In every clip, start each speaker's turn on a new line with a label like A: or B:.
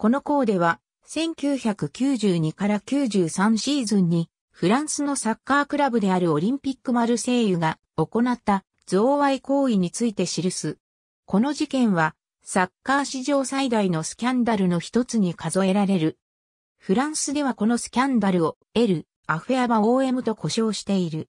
A: このーでは、1992から93シーズンに、フランスのサッカークラブであるオリンピックマルセイユが行った贈賄行為について記す。この事件は、サッカー史上最大のスキャンダルの一つに数えられる。フランスではこのスキャンダルを L、アフェアバ OM と呼称している。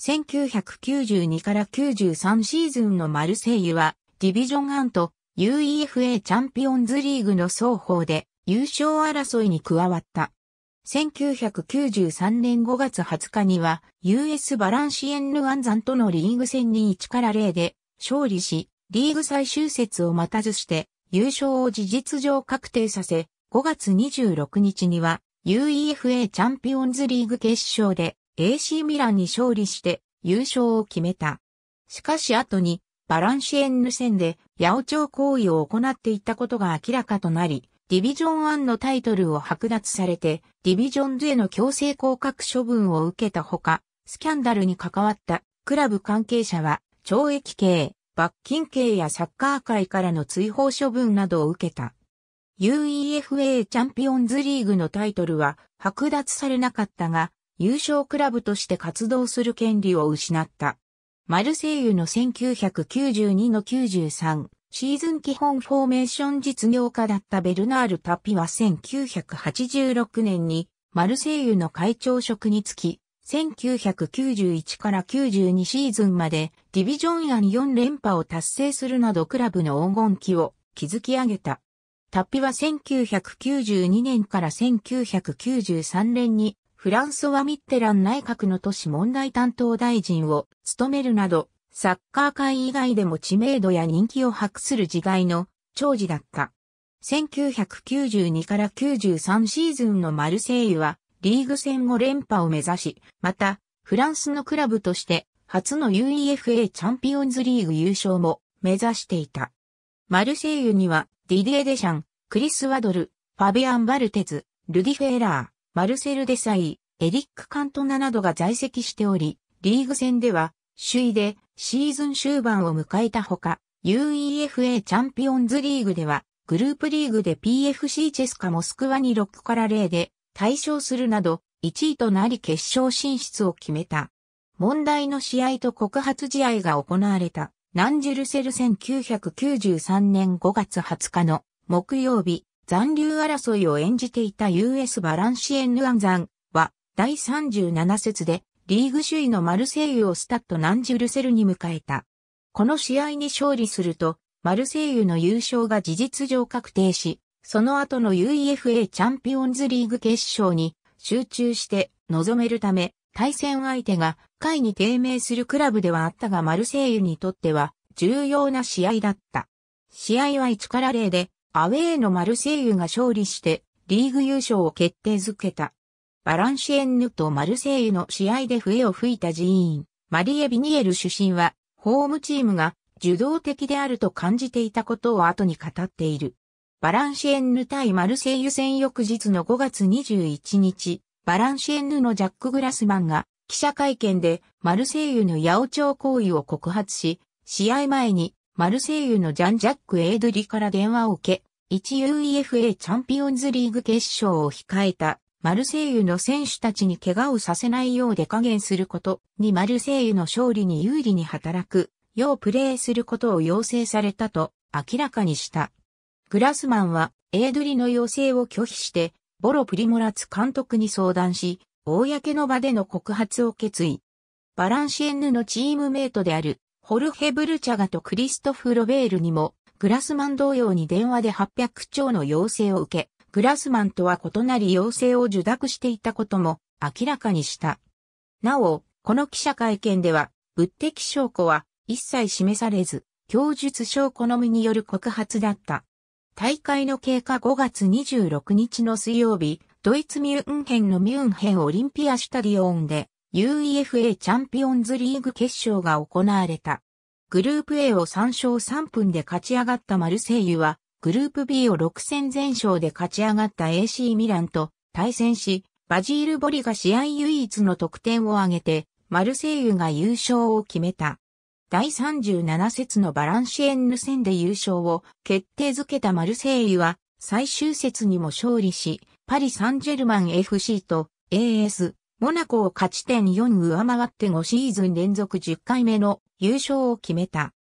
A: 1992から93シーズンのマルセイユは、ディビジョンンと UEFA チャンピオンズリーグの双方で優勝争いに加わった。1993年5月20日には US バランシエンヌザンとのリーグ戦に1から0で勝利し、リーグ最終節を待たずして優勝を事実上確定させ、5月26日には UEFA チャンピオンズリーグ決勝で AC ミランに勝利して優勝を決めた。しかし後にバランシエンヌ戦で八百長行為を行っていたことが明らかとなり、ディビジョン1のタイトルを剥奪されて、ディビジョン2への強制降格処分を受けたほか、スキャンダルに関わったクラブ関係者は、懲役刑、罰金刑やサッカー界からの追放処分などを受けた。UEFA チャンピオンズリーグのタイトルは剥奪されなかったが、優勝クラブとして活動する権利を失った。マルセイユの1992の93シーズン基本フォーメーション実業家だったベルナール・タピは1986年にマルセイユの会長職につき、1991から92シーズンまでディビジョン案4連覇を達成するなどクラブの黄金期を築き上げた。タッピは1992年から1993年にフランソワ・ミッテラン内閣の都市問題担当大臣を務めるなど、サッカー界以外でも知名度や人気を博する時代の長寿だった。1992から93シーズンのマルセイユはリーグ戦後連覇を目指し、またフランスのクラブとして初の UEFA チャンピオンズリーグ優勝も目指していた。マルセイユにはディディエ・デシャン、クリス・ワドル、ファビアン・バルテズ、ルディ・フェーラー、マルセル・デサイ、エリック・カントナなどが在籍しており、リーグ戦では首位でシーズン終盤を迎えたほか、UEFA チャンピオンズリーグではグループリーグで PFC チェスカモスクワに6から0で対象するなど1位となり決勝進出を決めた。問題の試合と告発試合が行われたナンジュルセル1993年5月20日の木曜日残留争いを演じていた US バランシエンヌアンザンは、第37節で、リーグ首位のマルセイユをスタッドナンジュルセルに迎えた。この試合に勝利すると、マルセイユの優勝が事実上確定し、その後の UEFA チャンピオンズリーグ決勝に集中して臨めるため、対戦相手が下位に低迷するクラブではあったがマルセイユにとっては重要な試合だった。試合は1から0でアウェーのマルセイユが勝利してリーグ優勝を決定づけた。バランシエンヌとマルセイユの試合で笛を吹いた寺院、マリエ・ビニエル出身は、ホームチームが受動的であると感じていたことを後に語っている。バランシエンヌ対マルセイユ戦翌日の5月21日、バランシエンヌのジャック・グラスマンが記者会見でマルセイユの八王朝行為を告発し、試合前にマルセイユのジャン・ジャック・エイドリから電話を受け、1UEFA チャンピオンズリーグ決勝を控えたマルセイユの選手たちに怪我をさせないようで加減することにマルセイユの勝利に有利に働くようプレーすることを要請されたと明らかにした。グラスマンはエイドリの要請を拒否してボロ・プリモラツ監督に相談し、公の場での告発を決意。バランシエンヌのチームメイトであるホルヘ・ブルチャガとクリストフ・ロベールにも、グラスマン同様に電話で800兆の要請を受け、グラスマンとは異なり要請を受諾していたことも明らかにした。なお、この記者会見では、物的証拠は一切示されず、供述証拠のみによる告発だった。大会の経過5月26日の水曜日、ドイツミュンヘンのミュンヘンオリンピアシュタディオンで UEFA チャンピオンズリーグ決勝が行われた。グループ A を3勝3分で勝ち上がったマルセイユは、グループ B を6戦全勝で勝ち上がった AC ミランと対戦し、バジール・ボリが試合唯一の得点を挙げて、マルセイユが優勝を決めた。第37節のバランシエンヌ戦で優勝を決定づけたマルセイユは、最終節にも勝利し、パリ・サンジェルマン FC と AS モナコを勝ち点4上回って5シーズン連続10回目の優勝を決めた。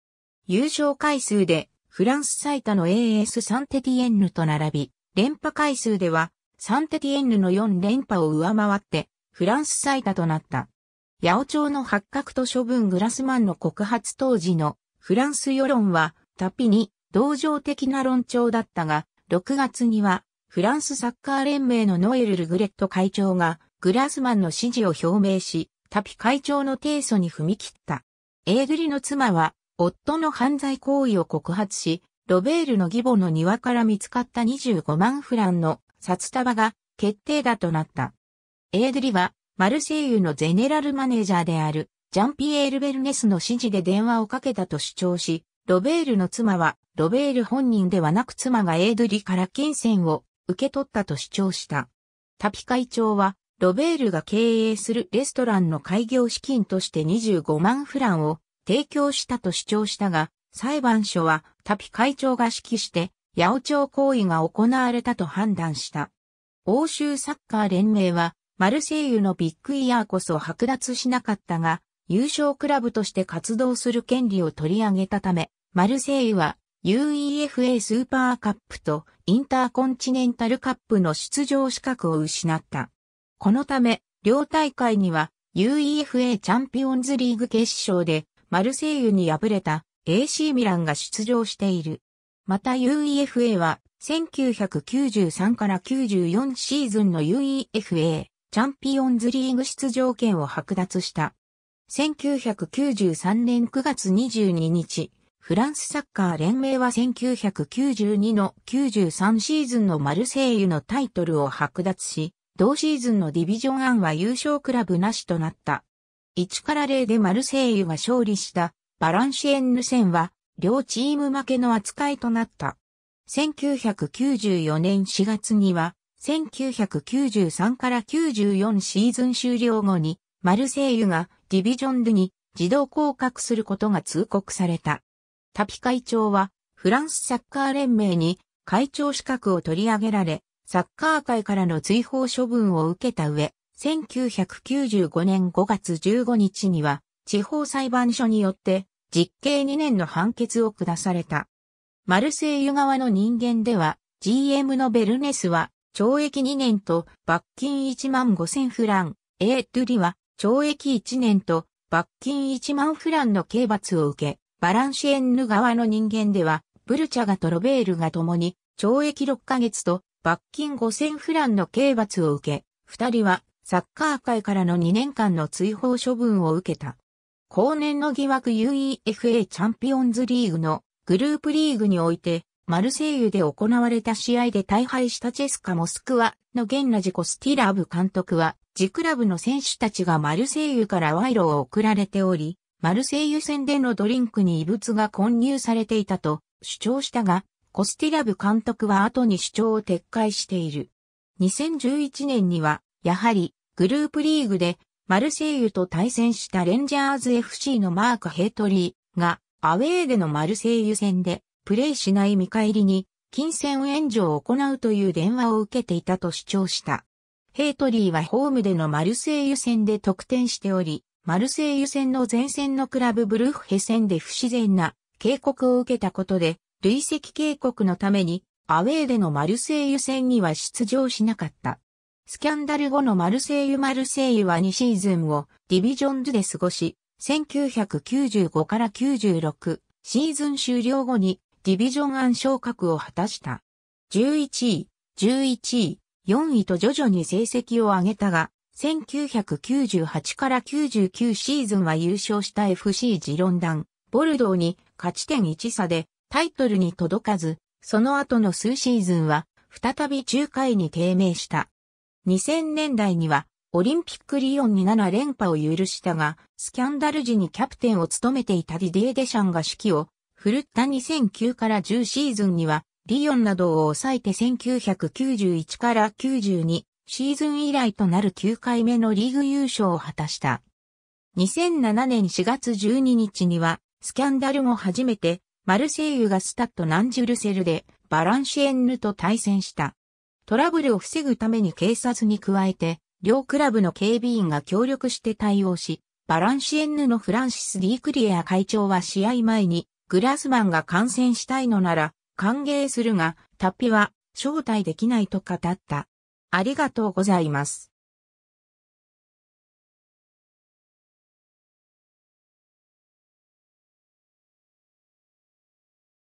A: 優勝回数でフランス最多の AS サンテティエンヌと並び、連覇回数ではサンテティエンヌの4連覇を上回ってフランス最多となった。八百長の発覚と処分グラスマンの告発当時のフランス世論はタピに同情的な論調だったが、6月にはフランスサッカー連盟のノエル・ルグレット会長がグラスマンの支持を表明し、タピ会長の提訴に踏み切った。エーグリの妻は、夫の犯罪行為を告発し、ロベールの義母の庭から見つかった25万フランの札束が決定打となった。エードリは、マルセイユのゼネラルマネージャーである、ジャンピエール・ベルネスの指示で電話をかけたと主張し、ロベールの妻は、ロベール本人ではなく妻がエードリから金銭を受け取ったと主張した。タピ会長は、ロベールが経営するレストランの開業資金として25万フランを提供したと主張したが、裁判所はタピ会長が指揮して、八百長行為が行われたと判断した。欧州サッカー連盟は、マルセイユのビッグイヤーこそ剥奪しなかったが、優勝クラブとして活動する権利を取り上げたため、マルセイユは UEFA スーパーカップとインターコンチネンタルカップの出場資格を失った。このため、両大会には UEFA チャンピオンズリーグ決勝でマルセイユに敗れた AC ミランが出場している。また UEFA は1993から94シーズンの UEFA チャンピオンズリーグ出場権を剥奪した。1993年9月22日、フランスサッカー連盟は1992の93シーズンのマルセイユのタイトルを剥奪し、同シーズンのディビジョン1は優勝クラブなしとなった。1から0でマルセイユが勝利したバランシエンヌ戦は両チーム負けの扱いとなった。1994年4月には1993から94シーズン終了後にマルセイユがディビジョン2に自動降格することが通告された。タピ会長はフランスサッカー連盟に会長資格を取り上げられ、サッカー界からの追放処分を受けた上、1995年5月15日には、地方裁判所によって、実刑2年の判決を下された。マルセイユ側の人間では、GM のベルネスは、懲役2年と罰金1万5千フラン、エートゥリは、懲役1年と罰金1万フランの刑罰を受け、バランシエンヌ側の人間では、ブルチャガとロベールが共に、懲役6ヶ月と罰金5000フランの刑罰を受け、二人はサッカー界からの2年間の追放処分を受けた。後年の疑惑 UEFA チャンピオンズリーグのグループリーグにおいて、マルセイユで行われた試合で大敗したチェスカ・モスクワの現ンラジコ・スティラーブ監督は、ジクラブの選手たちがマルセイユから賄賂を送られており、マルセイユ戦でのドリンクに異物が混入されていたと主張したが、コスティラブ監督は後に主張を撤回している。2011年には、やはり、グループリーグで、マルセイユと対戦したレンジャーズ FC のマーク・ヘイトリーが、アウェーでのマルセイユ戦で、プレイしない見返りに、金銭援助を行うという電話を受けていたと主張した。ヘイトリーはホームでのマルセイユ戦で得点しており、マルセイユ戦の前線のクラブブルーフヘ戦で不自然な警告を受けたことで、累積警告のために、アウェーでのマルセイユ戦には出場しなかった。スキャンダル後のマルセイユ・マルセイユは2シーズンをディビジョンズで過ごし、1995から96シーズン終了後にディビジョン暗昇格を果たした。11位、11位、4位と徐々に成績を上げたが、1998から99シーズンは優勝した FC ジロンダン、ボルドーに勝ち点1差でタイトルに届かず、その後の数シーズンは、再び中海に低迷した。2000年代には、オリンピックリオンに7連覇を許したが、スキャンダル時にキャプテンを務めていたディディエ・デシャンが指揮を、振るった2009から10シーズンには、リオンなどを抑えて1991から92シーズン以来となる9回目のリーグ優勝を果たした。2007年4月12日には、スキャンダルも初めてマルセイユがスタッド・ナンジュルセルでバランシエンヌと対戦した。トラブルを防ぐために警察に加えて、両クラブの警備員が協力して対応し、バランシエンヌのフランシス・ディークリエア会長は試合前に、グラスマンが感染したいのなら、歓迎するが、タッピは、招待できないと語った。ありがとうございます。